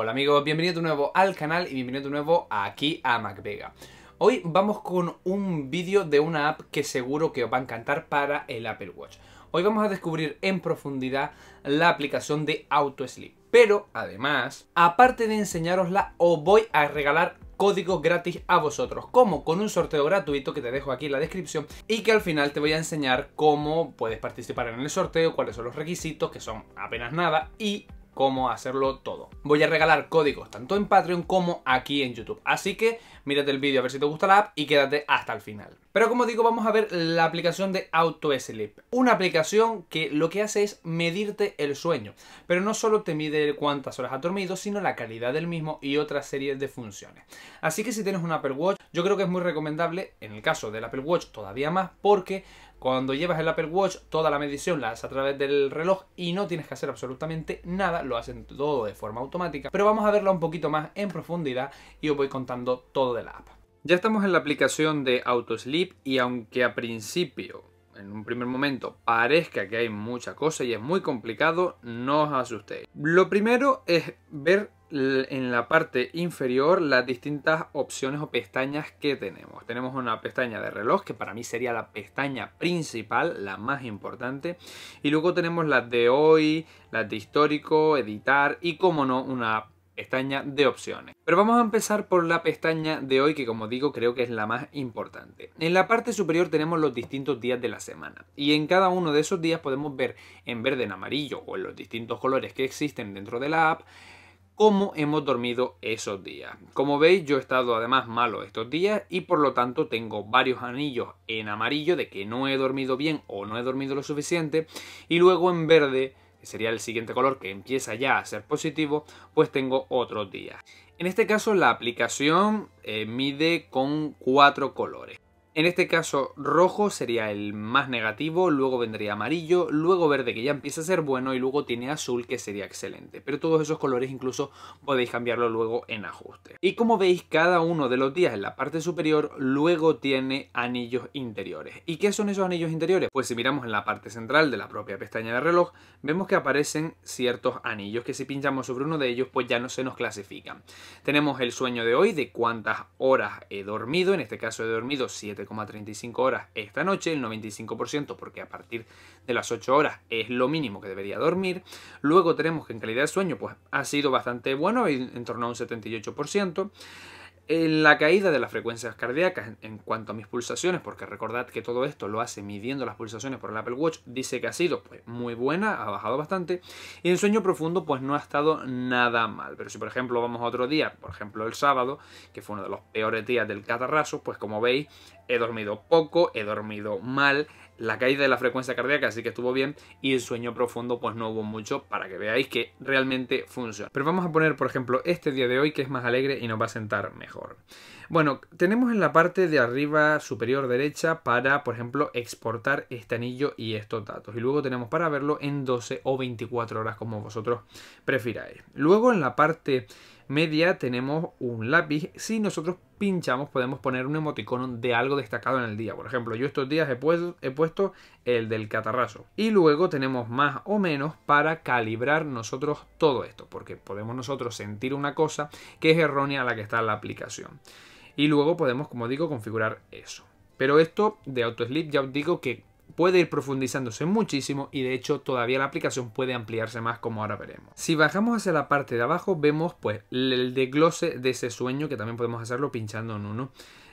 Hola amigos, bienvenidos de nuevo al canal y bienvenidos de nuevo aquí a MacVega. Hoy vamos con un vídeo de una app que seguro que os va a encantar para el Apple Watch. Hoy vamos a descubrir en profundidad la aplicación de AutoSleep, Pero además, aparte de enseñarosla, os voy a regalar códigos gratis a vosotros, como con un sorteo gratuito que te dejo aquí en la descripción y que al final te voy a enseñar cómo puedes participar en el sorteo, cuáles son los requisitos, que son apenas nada, y cómo hacerlo todo. Voy a regalar códigos tanto en Patreon como aquí en YouTube. Así que mírate el vídeo a ver si te gusta la app y quédate hasta el final. Pero como digo, vamos a ver la aplicación de AutoSleep. Una aplicación que lo que hace es medirte el sueño. Pero no solo te mide cuántas horas has dormido, sino la calidad del mismo y otra serie de funciones. Así que si tienes un Apple Watch, yo creo que es muy recomendable, en el caso del Apple Watch todavía más, porque cuando llevas el Apple Watch, toda la medición la haces a través del reloj y no tienes que hacer absolutamente nada, lo hacen todo de forma automática, pero vamos a verlo un poquito más en profundidad y os voy contando todo de la app. Ya estamos en la aplicación de AutoSleep y aunque a principio en un primer momento parezca que hay mucha cosa y es muy complicado, no os asustéis. Lo primero es ver en la parte inferior las distintas opciones o pestañas que tenemos. Tenemos una pestaña de reloj, que para mí sería la pestaña principal, la más importante. Y luego tenemos las de hoy, las de histórico, editar y, como no, una pestaña de opciones. Pero vamos a empezar por la pestaña de hoy que como digo creo que es la más importante. En la parte superior tenemos los distintos días de la semana y en cada uno de esos días podemos ver en verde, en amarillo o en los distintos colores que existen dentro de la app cómo hemos dormido esos días. Como veis, yo he estado además malo estos días y por lo tanto tengo varios anillos en amarillo de que no he dormido bien o no he dormido lo suficiente y luego en verde, que sería el siguiente color que empieza ya a ser positivo, pues tengo otros días. En este caso la aplicación eh, mide con cuatro colores. En este caso, rojo sería el más negativo, luego vendría amarillo, luego verde que ya empieza a ser bueno y luego tiene azul que sería excelente. Pero todos esos colores incluso podéis cambiarlo luego en ajuste. Y como veis, cada uno de los días en la parte superior luego tiene anillos interiores. ¿Y qué son esos anillos interiores? Pues si miramos en la parte central de la propia pestaña de reloj, vemos que aparecen ciertos anillos que si pinchamos sobre uno de ellos pues ya no se nos clasifican. Tenemos el sueño de hoy, de cuántas horas he dormido, en este caso he dormido 7 35 horas esta noche, el 95% porque a partir de las 8 horas es lo mínimo que debería dormir. Luego tenemos que en calidad de sueño pues ha sido bastante bueno, en torno a un 78% en la caída de las frecuencias cardíacas en cuanto a mis pulsaciones, porque recordad que todo esto lo hace midiendo las pulsaciones por el Apple Watch, dice que ha sido pues, muy buena, ha bajado bastante, y en sueño profundo pues no ha estado nada mal. Pero si por ejemplo vamos a otro día, por ejemplo el sábado, que fue uno de los peores días del catarrazo, pues como veis he dormido poco, he dormido mal, la caída de la frecuencia cardíaca así que estuvo bien y el sueño profundo pues no hubo mucho para que veáis que realmente funciona. Pero vamos a poner por ejemplo este día de hoy que es más alegre y nos va a sentar mejor. Bueno, tenemos en la parte de arriba superior derecha para por ejemplo exportar este anillo y estos datos y luego tenemos para verlo en 12 o 24 horas como vosotros prefiráis. Luego en la parte media tenemos un lápiz. Si nosotros pinchamos podemos poner un emoticono de algo destacado en el día. Por ejemplo, yo estos días pues-, he, puesto, el del catarrazo. Y luego tenemos más o menos para calibrar nosotros todo esto, porque podemos nosotros sentir una cosa que es errónea a la que está la aplicación. Y luego podemos, como digo, configurar eso. Pero esto de auto sleep ya os digo que puede ir profundizándose muchísimo y de hecho todavía la aplicación puede ampliarse más como ahora veremos. Si bajamos hacia la parte de abajo vemos pues el desglose de ese sueño que también podemos hacerlo pinchando en uno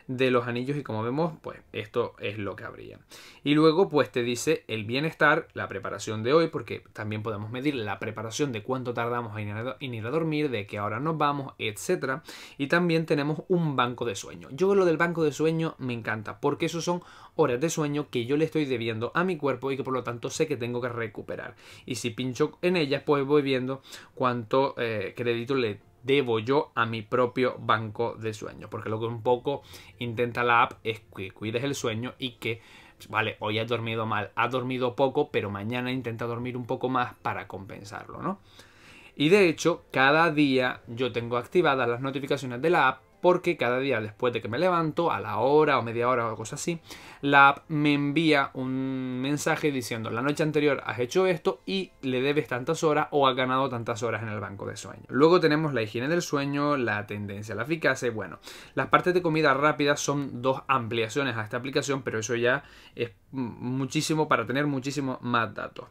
de los anillos y como vemos, pues esto es lo que habría. Y luego pues te dice el bienestar, la preparación de hoy, porque también podemos medir la preparación de cuánto tardamos en ir a dormir, de que ahora nos vamos, etcétera Y también tenemos un banco de sueño. Yo lo del banco de sueño me encanta, porque eso son horas de sueño que yo le estoy debiendo a mi cuerpo y que por lo tanto sé que tengo que recuperar. Y si pincho en ellas, pues voy viendo cuánto eh, crédito le debo yo a mi propio banco de sueño. Porque lo que un poco intenta la app es que cuides el sueño y que, vale, hoy has dormido mal, ha dormido poco, pero mañana intenta dormir un poco más para compensarlo, ¿no? Y de hecho, cada día yo tengo activadas las notificaciones de la app porque cada día después de que me levanto, a la hora o media hora o algo así, la app me envía un mensaje diciendo la noche anterior has hecho esto y le debes tantas horas o has ganado tantas horas en el banco de sueño. Luego tenemos la higiene del sueño, la tendencia a la eficacia y bueno, las partes de comida rápida son dos ampliaciones a esta aplicación, pero eso ya es muchísimo, para tener muchísimo más datos.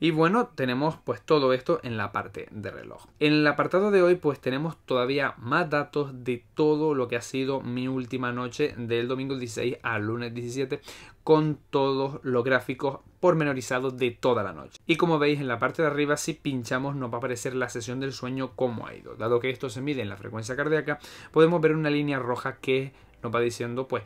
Y bueno, tenemos pues todo esto en la parte de reloj. En el apartado de hoy pues tenemos todavía más datos de todo lo que ha sido mi última noche del domingo 16 al lunes 17 con todos los gráficos pormenorizados de toda la noche. Y como veis en la parte de arriba si pinchamos nos va a aparecer la sesión del sueño como ha ido. Dado que esto se mide en la frecuencia cardíaca podemos ver una línea roja que nos va diciendo pues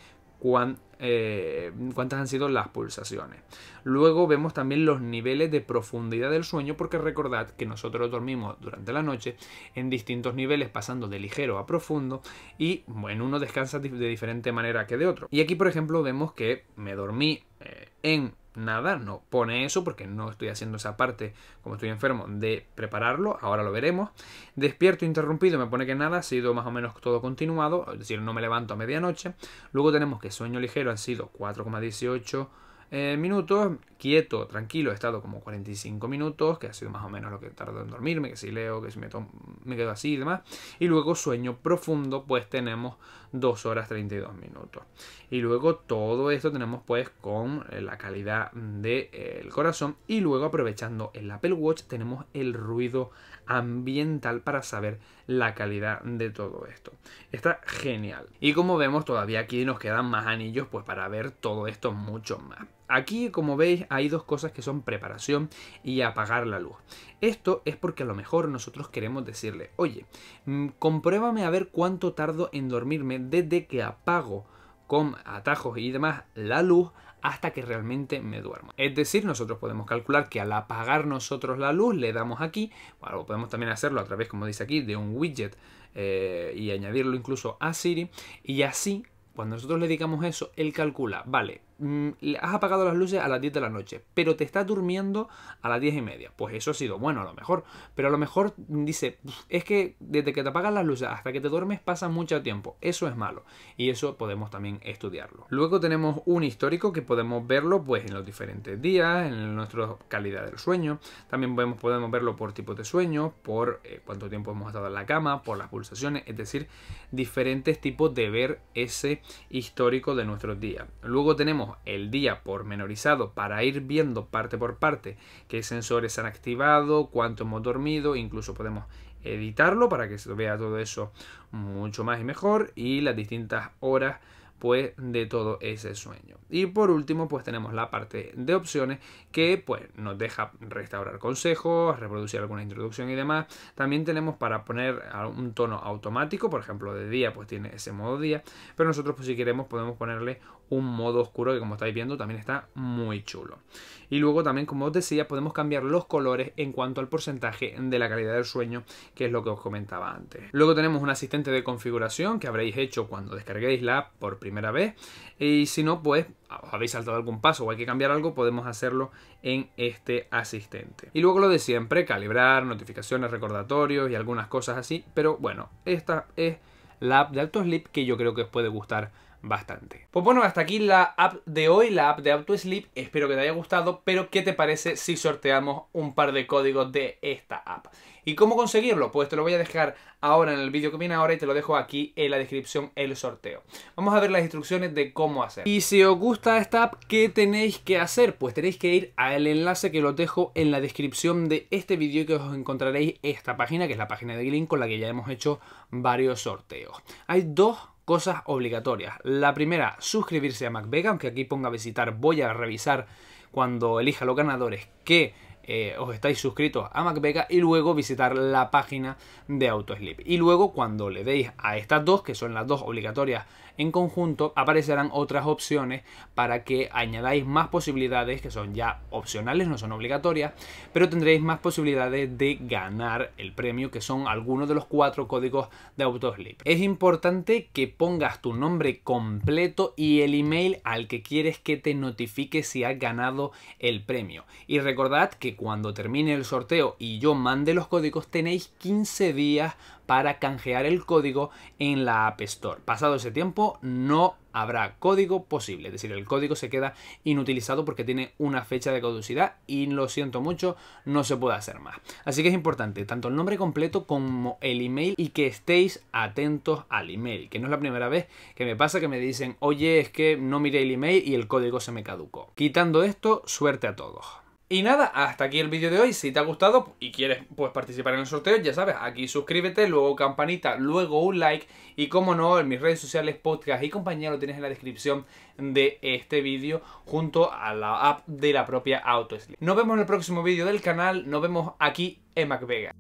eh, cuántas han sido las pulsaciones. Luego vemos también los niveles de profundidad del sueño, porque recordad que nosotros dormimos durante la noche en distintos niveles, pasando de ligero a profundo, y bueno, uno descansa de diferente manera que de otro. Y aquí, por ejemplo, vemos que me dormí eh, en nada, no pone eso porque no estoy haciendo esa parte, como estoy enfermo, de prepararlo, ahora lo veremos. Despierto interrumpido, me pone que nada, ha sido más o menos todo continuado, es decir, no me levanto a medianoche. Luego tenemos que sueño ligero, han sido 4,18 eh, minutos, quieto, tranquilo, he estado como 45 minutos, que ha sido más o menos lo que tardo en dormirme, que si leo, que si me, quedo así y demás. Y luego sueño profundo, pues tenemos 2 horas 32 minutos. Y luego todo esto tenemos pues con eh, la calidad del eh, corazón. Y luego aprovechando el Apple Watch tenemos el ruido ambiental para saber la calidad de todo esto. Está genial. Y como vemos todavía aquí nos quedan más anillos pues para ver todo esto mucho más. Aquí, como veis, hay dos cosas que son preparación y apagar la luz. Esto es porque a lo mejor nosotros queremos decirle, oye, mm, compruébame a ver cuánto tardo en dormirme desde que apago con atajos y demás la luz hasta que realmente me duermo. Es decir, nosotros podemos calcular que al apagar nosotros la luz le damos aquí, bueno, podemos también hacerlo a través, como dice aquí, de un widget eh, y añadirlo incluso a Siri y así cuando nosotros le digamos eso, él calcula, vale, Mm, has apagado las luces a las 10 de la noche, pero te estás durmiendo a las 10 y media. Pues eso ha sido bueno, a lo mejor. Pero a lo mejor dice, es que desde que te apagan las luces hasta que te duermes pasa mucho tiempo. Eso es malo. Y eso podemos también estudiarlo. Luego tenemos un histórico que podemos verlo pues en los diferentes días, en nuestra calidad del sueño. También podemos, verlo por tipo de sueño, por eh, cuánto tiempo hemos estado en la cama, por las pulsaciones, es decir, diferentes tipos de ver ese histórico de nuestros días. Luego tenemos el día pormenorizado para ir viendo parte por parte qué sensores han activado, cuánto hemos dormido, incluso podemos editarlo para que se vea todo eso mucho más y mejor y las distintas horas pues de todo ese sueño. Y por último pues tenemos la parte de opciones que pues nos deja restaurar consejos, reproducir alguna introducción y demás. También tenemos para poner un tono automático, por ejemplo de día pues tiene ese modo día, pero nosotros pues si queremos podemos ponerle un modo oscuro que como estáis viendo también está muy chulo. Y luego también como os decía podemos cambiar los colores en cuanto al porcentaje de la calidad del sueño que es lo que os comentaba antes. Luego tenemos un asistente de configuración que habréis hecho cuando descarguéis la app por primera vez. Y si no, pues habéis saltado algún paso o hay que cambiar algo, podemos hacerlo en este asistente. Y luego lo de siempre, calibrar, notificaciones, recordatorios y algunas cosas así. Pero bueno, esta es la app de Alto Sleep que yo creo que os puede gustar bastante. Pues bueno, hasta aquí la app de hoy, la app de App to Sleep. Espero que te haya gustado, pero ¿qué te parece si sorteamos un par de códigos de esta app? ¿Y cómo conseguirlo? Pues te lo voy a dejar ahora en el vídeo que viene ahora y te lo dejo aquí en la descripción el sorteo. Vamos a ver las instrucciones de cómo hacer. Y si os gusta esta app, ¿qué tenéis que hacer? Pues tenéis que ir al enlace que lo dejo en la descripción de este vídeo que os encontraréis esta página, que es la página de link con la que ya hemos hecho varios sorteos. Hay dos cosas obligatorias. La primera, suscribirse a MacVega, aunque aquí ponga visitar, voy a revisar cuando elija los ganadores que eh, os estáis suscritos a MacVega y luego visitar la página de AutoSleep. Y luego cuando le deis a estas dos, que son las dos obligatorias en conjunto aparecerán otras opciones para que añadáis más posibilidades que son ya opcionales, no son obligatorias, pero tendréis más posibilidades de ganar el premio que son algunos de los cuatro códigos de Autoslip. Es importante que pongas tu nombre completo y el email al que quieres que te notifique si has ganado el premio. Y recordad que cuando termine el sorteo y yo mande los códigos tenéis 15 días para canjear el código en la App Store. Pasado ese tiempo no habrá código posible, es decir, el código se queda inutilizado porque tiene una fecha de caducidad y lo siento mucho, no se puede hacer más. Así que es importante tanto el nombre completo como el email y que estéis atentos al email, que no es la primera vez que me pasa que me dicen, oye, es que no miré el email y el código se me caducó. Quitando esto, suerte a todos. Y nada, hasta aquí el vídeo de hoy. Si te ha gustado y quieres pues, participar en el sorteo, ya sabes, aquí suscríbete, luego campanita, luego un like. Y como no, en mis redes sociales, podcast y compañía lo tienes en la descripción de este vídeo junto a la app de la propia AutoSleep. Nos vemos en el próximo vídeo del canal, nos vemos aquí en MacVega.